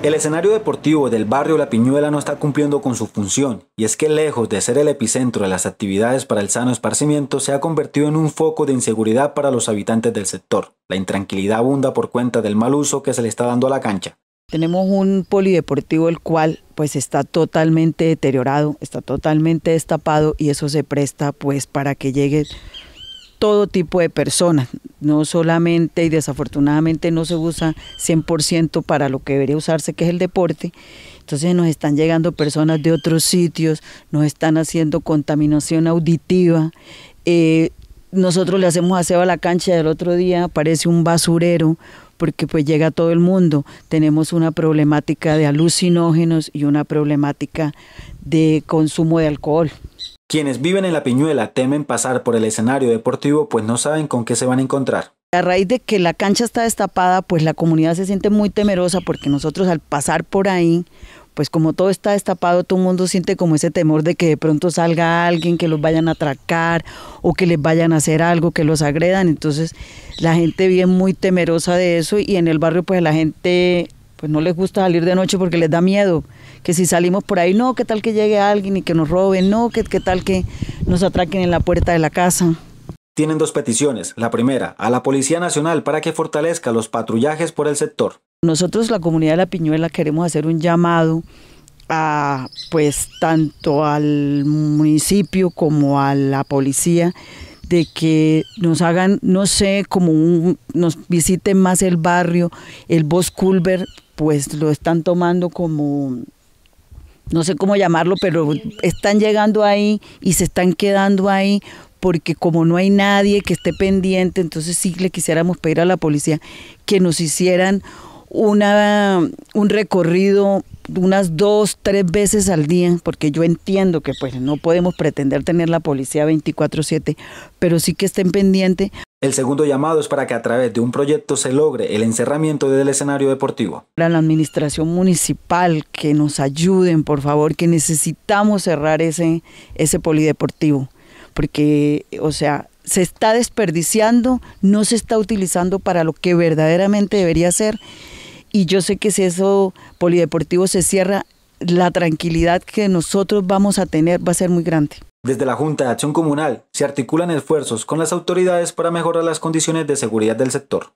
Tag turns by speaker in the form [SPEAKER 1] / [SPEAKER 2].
[SPEAKER 1] El escenario deportivo del barrio La Piñuela no está cumpliendo con su función, y es que lejos de ser el epicentro de las actividades para el sano esparcimiento, se ha convertido en un foco de inseguridad para los habitantes del sector. La intranquilidad abunda por cuenta del mal uso que se le está dando a la cancha.
[SPEAKER 2] Tenemos un polideportivo el cual pues está totalmente deteriorado, está totalmente destapado y eso se presta pues para que llegue todo tipo de personas, no solamente y desafortunadamente no se usa 100% para lo que debería usarse, que es el deporte. Entonces nos están llegando personas de otros sitios, nos están haciendo contaminación auditiva. Eh, nosotros le hacemos aseo a la cancha del otro día parece un basurero porque pues llega todo el mundo. Tenemos una problemática de alucinógenos y una problemática de consumo de alcohol.
[SPEAKER 1] Quienes viven en La Piñuela temen pasar por el escenario deportivo pues no saben con qué se van a encontrar.
[SPEAKER 2] A raíz de que la cancha está destapada, pues la comunidad se siente muy temerosa porque nosotros al pasar por ahí, pues como todo está destapado, todo el mundo siente como ese temor de que de pronto salga alguien, que los vayan a atracar o que les vayan a hacer algo, que los agredan. Entonces la gente viene muy temerosa de eso y en el barrio pues la gente pues no les gusta salir de noche porque les da miedo. Que si salimos por ahí, no, qué tal que llegue alguien y que nos roben, no, que qué tal que nos atraquen en la puerta de la casa.
[SPEAKER 1] Tienen dos peticiones. La primera, a la Policía Nacional para que fortalezca los patrullajes por el sector.
[SPEAKER 2] Nosotros, la comunidad de La Piñuela, queremos hacer un llamado a, pues, tanto al municipio como a la policía de que nos hagan, no sé, como un, nos visiten más el barrio, el Bosculver, pues lo están tomando como, no sé cómo llamarlo, pero están llegando ahí y se están quedando ahí porque como no hay nadie que esté pendiente, entonces sí le quisiéramos pedir a la policía que nos hicieran una, un recorrido unas dos, tres veces al día, porque yo entiendo que pues no podemos pretender tener la policía 24/7, pero sí que estén pendientes.
[SPEAKER 1] El segundo llamado es para que a través de un proyecto se logre el encerramiento del escenario deportivo.
[SPEAKER 2] Para la administración municipal, que nos ayuden, por favor, que necesitamos cerrar ese, ese polideportivo, porque, o sea, se está desperdiciando, no se está utilizando para lo que verdaderamente debería ser. Y yo sé que si eso polideportivo se cierra, la tranquilidad que nosotros vamos a tener va a ser muy grande.
[SPEAKER 1] Desde la Junta de Acción Comunal se articulan esfuerzos con las autoridades para mejorar las condiciones de seguridad del sector.